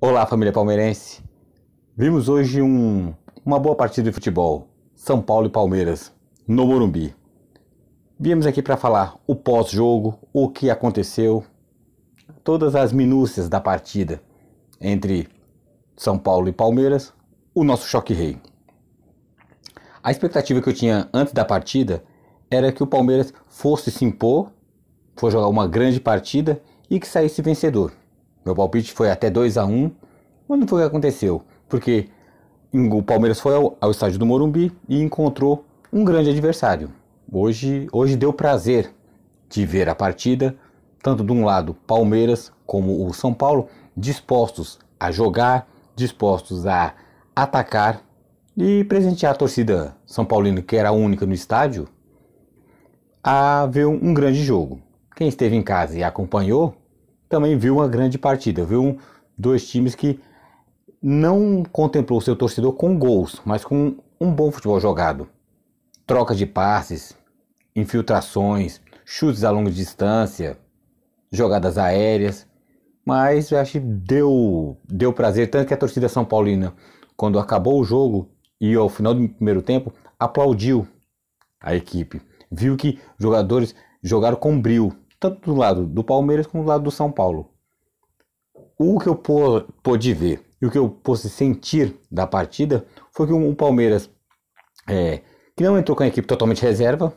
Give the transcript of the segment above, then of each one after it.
Olá, família palmeirense. Vimos hoje um, uma boa partida de futebol, São Paulo e Palmeiras, no Morumbi. Viemos aqui para falar o pós-jogo, o que aconteceu, todas as minúcias da partida entre São Paulo e Palmeiras, o nosso choque rei. A expectativa que eu tinha antes da partida era que o Palmeiras fosse se impor, fosse jogar uma grande partida e que saísse vencedor. Meu palpite foi até 2 a 1 mas não foi o que aconteceu, porque o Palmeiras foi ao, ao estádio do Morumbi e encontrou um grande adversário. Hoje, hoje deu prazer de ver a partida, tanto de um lado Palmeiras como o São Paulo dispostos a jogar, dispostos a atacar e presentear a torcida São Paulino, que era a única no estádio, a ver um grande jogo. Quem esteve em casa e acompanhou também viu uma grande partida, viu um, dois times que não contemplou seu torcedor com gols, mas com um bom futebol jogado. Trocas de passes, infiltrações, chutes a longa distância, jogadas aéreas, mas eu acho que deu, deu prazer, tanto que a torcida São Paulina, quando acabou o jogo e ao final do primeiro tempo, aplaudiu a equipe. Viu que jogadores jogaram com brilho, tanto do lado do Palmeiras como do lado do São Paulo. O que eu pude ver e o que eu pude sentir da partida foi que o um, Palmeiras, é, que não entrou com a equipe totalmente reserva,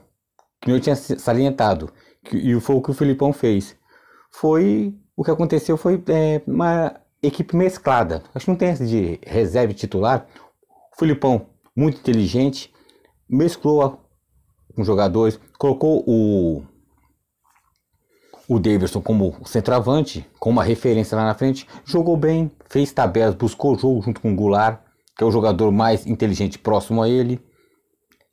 que eu tinha salientado, que, e foi o que o Filipão fez, foi o que aconteceu foi é, uma equipe mesclada. Acho que não tem essa de reserva e titular. O Filipão, muito inteligente, mesclou com jogadores, colocou o o Davidson, como centroavante, com uma referência lá na frente, jogou bem, fez tabelas, buscou o jogo junto com o Goulart, que é o jogador mais inteligente próximo a ele.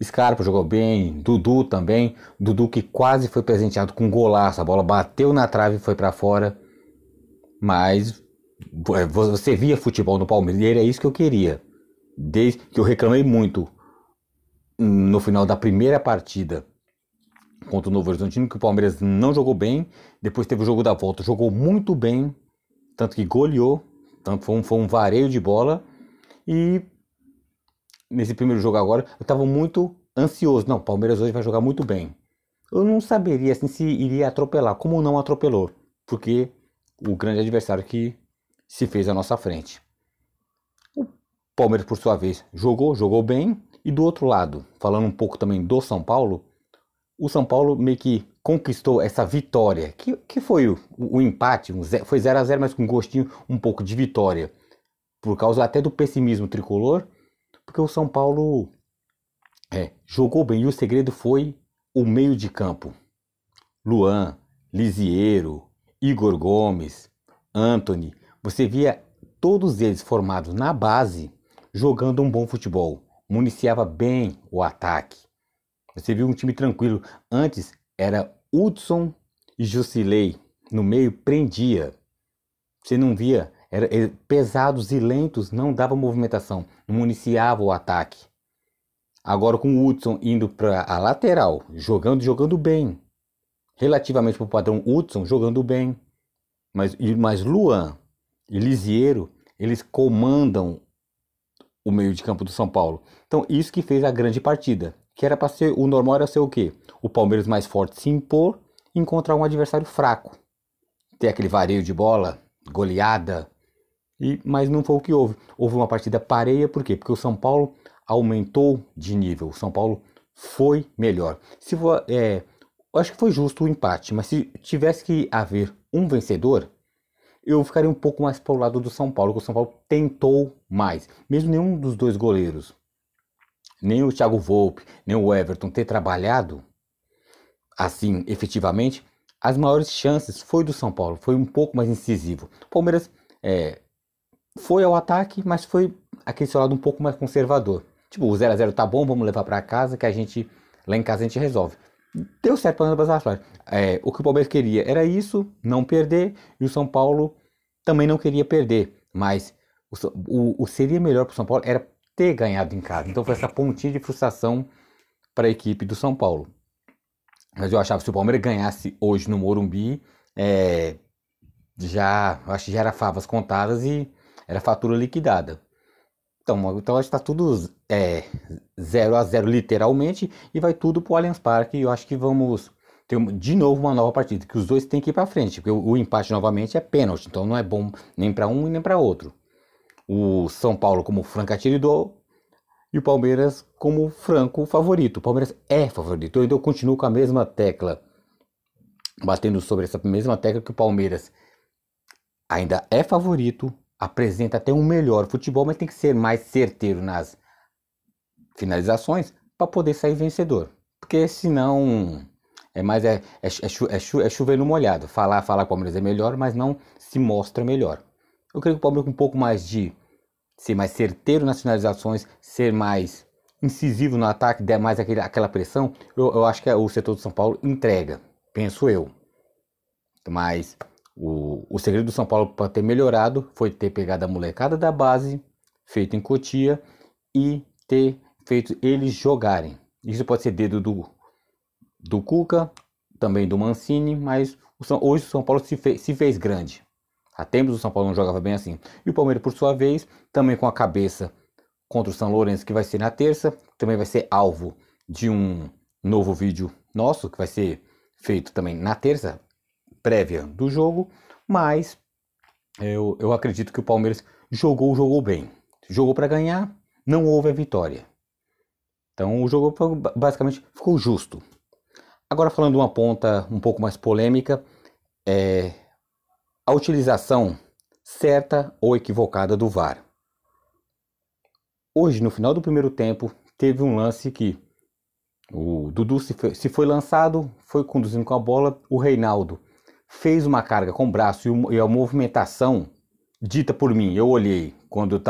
Scarpa jogou bem, Dudu também. Dudu que quase foi presenteado com um golaço, a bola bateu na trave e foi para fora. Mas é, você via futebol no Palmeiras e era isso que eu queria. Desde que eu reclamei muito hum, no final da primeira partida contra o Novo Horizontino, que o Palmeiras não jogou bem. Depois teve o jogo da volta, jogou muito bem, tanto que goleou, tanto foi um, foi um vareio de bola. E nesse primeiro jogo agora, eu estava muito ansioso. Não, o Palmeiras hoje vai jogar muito bem. Eu não saberia assim, se iria atropelar, como não atropelou, porque o grande adversário que se fez à nossa frente. O Palmeiras, por sua vez, jogou, jogou bem. E do outro lado, falando um pouco também do São Paulo, o São Paulo meio que conquistou essa vitória, que, que foi o, o empate, um zero, foi 0 a 0 mas com um gostinho um pouco de vitória, por causa até do pessimismo tricolor, porque o São Paulo é, jogou bem e o segredo foi o meio de campo. Luan, Lisiero, Igor Gomes, Anthony, você via todos eles formados na base jogando um bom futebol, municiava bem o ataque você viu um time tranquilo. Antes era Hudson e Jusilei. No meio prendia. Você não via. Era, eh, pesados e lentos, não dava movimentação, não iniciava o ataque. Agora com o Hudson indo para a lateral, jogando, jogando bem. Relativamente para o padrão Hudson, jogando bem. Mas, mas Luan e Lisieiro, eles comandam o meio de campo do São Paulo. Então isso que fez a grande partida que era para ser o normal era ser o quê? O Palmeiras mais forte se impor, encontrar um adversário fraco, ter aquele vareio de bola, goleada, e mas não foi o que houve. Houve uma partida pareia, por quê? Porque o São Paulo aumentou de nível, o São Paulo foi melhor. Se for, é, acho que foi justo o empate, mas se tivesse que haver um vencedor, eu ficaria um pouco mais para o lado do São Paulo, que o São Paulo tentou mais, mesmo nenhum dos dois goleiros nem o Thiago Volpe, nem o Everton ter trabalhado assim efetivamente, as maiores chances foi do São Paulo, foi um pouco mais incisivo. O Palmeiras é, foi ao ataque, mas foi aquele seu lado um pouco mais conservador. Tipo, o 0 a 0 tá bom, vamos levar para casa que a gente lá em casa a gente resolve. Deu certo para ambas as partes. É, o que o Palmeiras queria era isso, não perder, e o São Paulo também não queria perder, mas o, o, o seria melhor para o São Paulo era ter ganhado em casa. Então foi essa pontinha de frustração para a equipe do São Paulo. Mas eu achava que se o Palmeiras ganhasse hoje no Morumbi, é, já acho que já era favas contadas e era fatura liquidada. Então, então está tudo 0 é, a 0 literalmente e vai tudo para o Allianz Parque. E eu acho que vamos ter de novo uma nova partida, que os dois têm que ir para frente, porque o, o empate novamente é pênalti, então não é bom nem para um e nem para outro o São Paulo como franco atirador e o Palmeiras como franco favorito. O Palmeiras é favorito, então eu continuo com a mesma tecla, batendo sobre essa mesma tecla que o Palmeiras ainda é favorito, apresenta até um melhor futebol, mas tem que ser mais certeiro nas finalizações para poder sair vencedor. Porque senão é mais é, é, é, chu, é, chu, é chover no molhado. Falar, falar que o Palmeiras é melhor, mas não se mostra melhor. Eu creio que o Palmeiras com um pouco mais de ser mais certeiro nas finalizações, ser mais incisivo no ataque, der mais aquele, aquela pressão, eu, eu acho que é o setor do São Paulo entrega, penso eu. Mas o, o segredo do São Paulo para ter melhorado foi ter pegado a molecada da base, feito em Cotia e ter feito eles jogarem. Isso pode ser dedo do, do Cuca, também do Mancini, mas o São, hoje o São Paulo se, fe, se fez grande. Há tempos o São Paulo não jogava bem assim. E o Palmeiras, por sua vez, também com a cabeça contra o São Lourenço, que vai ser na terça, também vai ser alvo de um novo vídeo nosso, que vai ser feito também na terça, prévia do jogo. Mas eu, eu acredito que o Palmeiras jogou, jogou bem. Jogou para ganhar, não houve a vitória. Então o jogo basicamente ficou justo. Agora falando de uma ponta um pouco mais polêmica, é, a utilização certa ou equivocada do VAR. Hoje, no final do primeiro tempo, teve um lance que o Dudu se foi, se foi lançado, foi conduzindo com a bola, o Reinaldo fez uma carga com o braço e, a movimentação dita por mim, eu olhei quando eu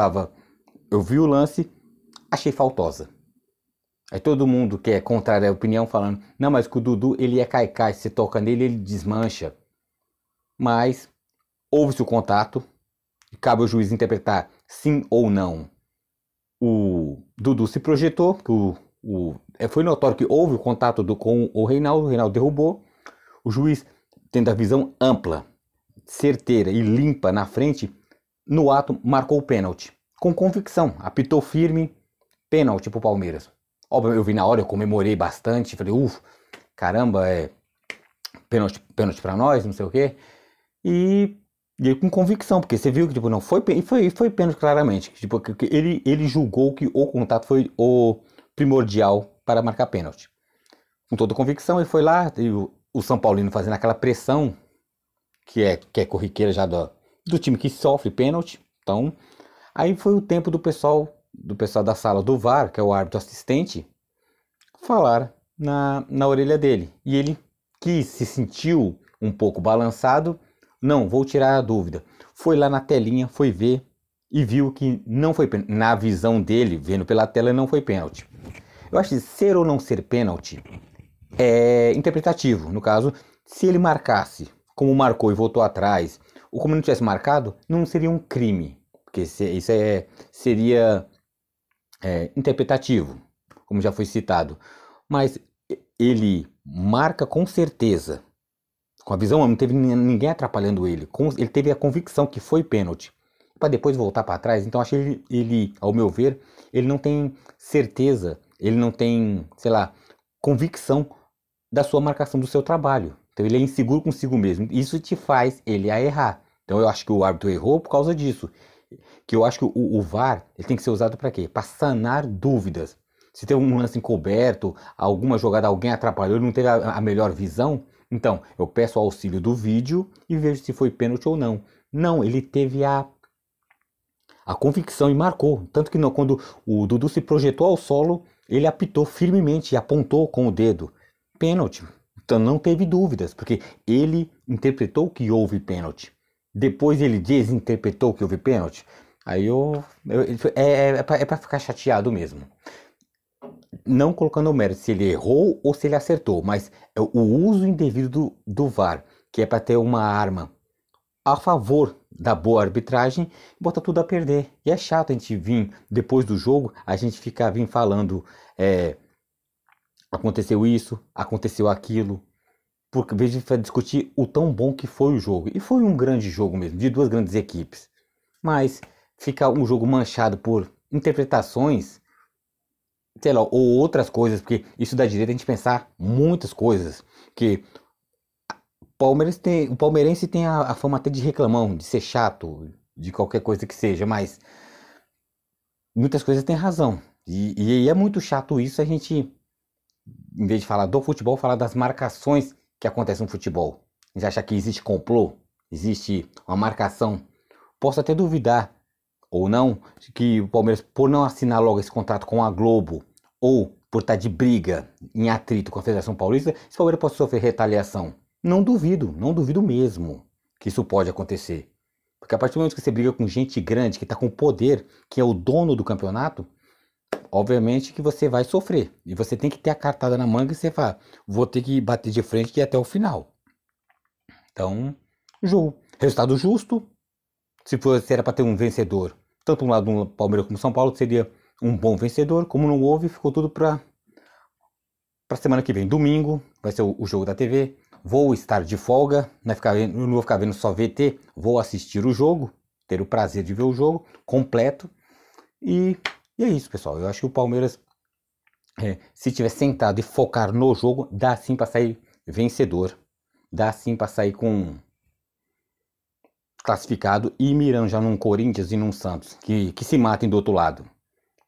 eu vi o lance, achei faltosa. Aí todo mundo que é contrário à opinião falando, não, mas que o Dudu ele é caicai, se toca nele ele desmancha. Mas houve-se o contato, e cabe ao juiz interpretar sim ou não. O Dudu se projetou, o, o, é, foi notório que houve o contato do, com o Reinaldo, o Reinaldo derrubou. O juiz, tendo a visão ampla, certeira e limpa na frente, no ato marcou o pênalti. Com convicção, apitou firme, pênalti pro Palmeiras. Óbvio, eu vi na hora, eu comemorei bastante, falei, ufa, caramba, é pênalti, pênalti pra nós, não sei o quê. E e com convicção, porque você viu que tipo, não foi e foi, foi pênalti claramente. Tipo, que ele, ele julgou que o contato foi o primordial para marcar pênalti. Com toda convicção, ele foi lá, e o, o São Paulino fazendo aquela pressão que é, que é corriqueira já do, do time que sofre pênalti. Então, aí foi o tempo do pessoal do pessoal da sala do VAR, que é o árbitro assistente, falar na, na orelha dele. E ele, que se sentiu um pouco balançado, não, vou tirar a dúvida. Foi lá na telinha, foi ver e viu que não foi pênalti. Na visão dele, vendo pela tela, não foi pênalti. Eu acho que ser ou não ser pênalti é interpretativo. No caso, se ele marcasse, como marcou e voltou atrás, ou como não tivesse marcado, não seria um crime. Porque isso é, é seria é, interpretativo, como já foi citado. Mas ele marca com certeza com a visão, não teve ninguém atrapalhando ele. Ele teve a convicção que foi pênalti. Para depois voltar para trás. Então, acho ele, ele, ao meu ver, ele não tem certeza, ele não tem, sei lá, convicção da sua marcação do seu trabalho. Então, ele é inseguro consigo mesmo. Isso te faz ele a errar. Então, eu acho que o árbitro errou por causa disso. Que eu acho que o, o VAR ele tem que ser usado para quê? Para sanar dúvidas. Se tem um lance encoberto, alguma jogada, alguém atrapalhou, ele não teve a, a melhor visão, então, eu peço o auxílio do vídeo e vejo se foi pênalti ou não. Não, ele teve a a convicção e marcou, tanto que não, quando o Dudu se projetou ao solo, ele apitou firmemente e apontou com o dedo. Pênalti. Então não teve dúvidas, porque ele interpretou que houve pênalti. Depois ele desinterpretou que houve pênalti. Aí eu. eu é é, é para é ficar chateado mesmo não colocando o mérito se ele errou ou se ele acertou, mas é o uso indevido do, do VAR, que é para ter uma arma a favor da boa arbitragem, bota tudo a perder. E é chato a gente vir depois do jogo, a gente ficar vir falando é, aconteceu isso, aconteceu aquilo, porque vez para discutir o tão bom que foi o jogo. E foi um grande jogo mesmo, de duas grandes equipes. Mas fica um jogo manchado por interpretações sei lá, ou outras coisas, porque isso dá direito a gente pensar muitas coisas. Que Palmeiras tem, o palmeirense tem a, a fama até de reclamão, de ser chato, de qualquer coisa que seja, mas muitas coisas tem razão. E, e, e é muito chato isso a gente, em vez de falar do futebol, falar das marcações que acontecem no futebol. A gente acha que existe complô, existe uma marcação. Posso até duvidar ou não, que o Palmeiras, por não assinar logo esse contrato com a Globo, ou por estar de briga em atrito com a Federação Paulista, esse Palmeiras pode sofrer retaliação. Não duvido, não duvido mesmo que isso pode acontecer. Porque a partir do momento que você briga com gente grande, que está com poder, que é o dono do campeonato, obviamente que você vai sofrer. E você tem que ter a cartada na manga e você fala, vou ter que bater de frente e é até o final. Então, jogo. Resultado justo. Se, fosse era para ter um vencedor, tanto um lado do Palmeiras como São Paulo, seria um bom vencedor. Como não houve, ficou tudo para para semana que vem. Domingo vai ser o, o, jogo da TV. Vou estar de folga, não, ficar vendo, não vou ficar vendo só VT, vou assistir o jogo, ter o prazer de ver o jogo completo. E, e é isso, pessoal. Eu acho que o Palmeiras, é, se tiver sentado e focar no jogo, dá sim para sair vencedor. Dá sim para sair com classificado e mirando já num Corinthians e num Santos, que, que se matem do outro lado.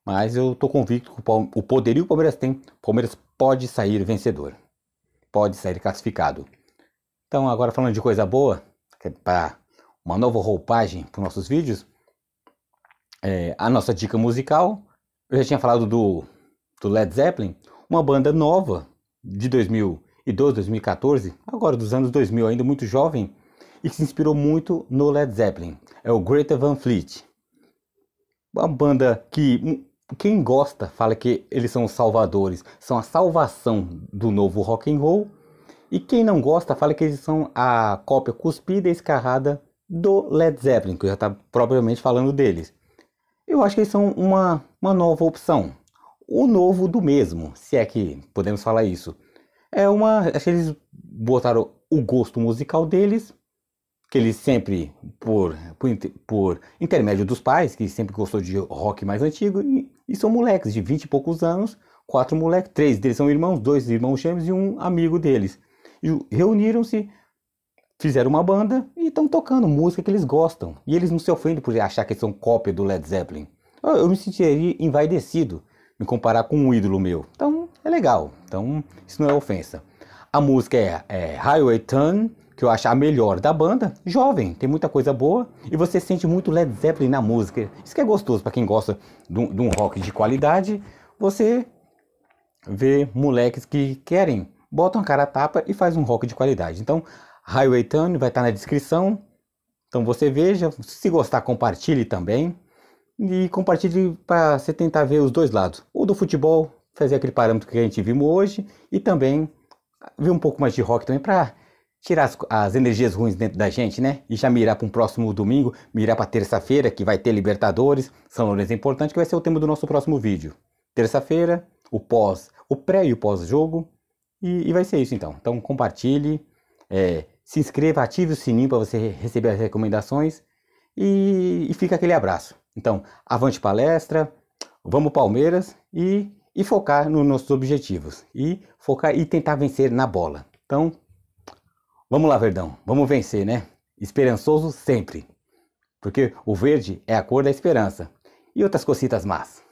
Mas eu tô convicto que o poderio que o Palmeiras tem, o Palmeiras pode sair vencedor, pode sair classificado. Então, agora falando de coisa boa, é para uma nova roupagem para nossos vídeos, é, a nossa dica musical. Eu já tinha falado do, do Led Zeppelin, uma banda nova de 2012, 2014, agora dos anos 2000, ainda muito jovem, e que se inspirou muito no Led Zeppelin. É o Greta Van Fleet. Uma banda que hum, quem gosta fala que eles são os salvadores, são a salvação do novo rock and roll. E quem não gosta fala que eles são a cópia cuspida e escarrada do Led Zeppelin, que eu já está propriamente falando deles. Eu acho que eles são uma, uma nova opção. O novo do mesmo, se é que podemos falar isso. É uma. Acho que eles botaram o gosto musical deles que ele sempre, por, por, por, intermédio dos pais, que sempre gostou de rock mais antigo, e, e são moleques de 20 e poucos anos, quatro moleques, três deles são irmãos, dois irmãos gêmeos e um amigo deles. E reuniram-se, fizeram uma banda e estão tocando música que eles gostam. E eles não se ofendem por achar que são cópia do Led Zeppelin. Eu, eu me sentiria envaidecido me comparar com um ídolo meu. Então, é legal. Então, isso não é ofensa. A música é, é Highway Turn, que eu acho a melhor da banda. Jovem, tem muita coisa boa. E você sente muito Led Zeppelin na música. Isso que é gostoso para quem gosta de um, rock de qualidade. Você vê moleques que querem, botam a cara a tapa e faz um rock de qualidade. Então, Highway Turn vai estar tá na descrição. Então você veja, se gostar compartilhe também e compartilhe para você tentar ver os dois lados, o do futebol, fazer aquele parâmetro que a gente vimos hoje e também ver um pouco mais de rock também para tirar as, as, energias ruins dentro da gente, né? E já mirar para um próximo domingo, mirar para terça-feira, que vai ter Libertadores, São Lourenço é importante, que vai ser o tema do nosso próximo vídeo. Terça-feira, o pós, o pré e o pós-jogo. E, e, vai ser isso então. Então compartilhe, é, se inscreva, ative o sininho para você receber as recomendações e, e fica aquele abraço. Então, avante palestra, vamos Palmeiras e e focar nos nossos objetivos e focar e tentar vencer na bola. Então, vamos lá, Verdão, vamos vencer, né? Esperançoso sempre, porque o verde é a cor da esperança e outras cositas más.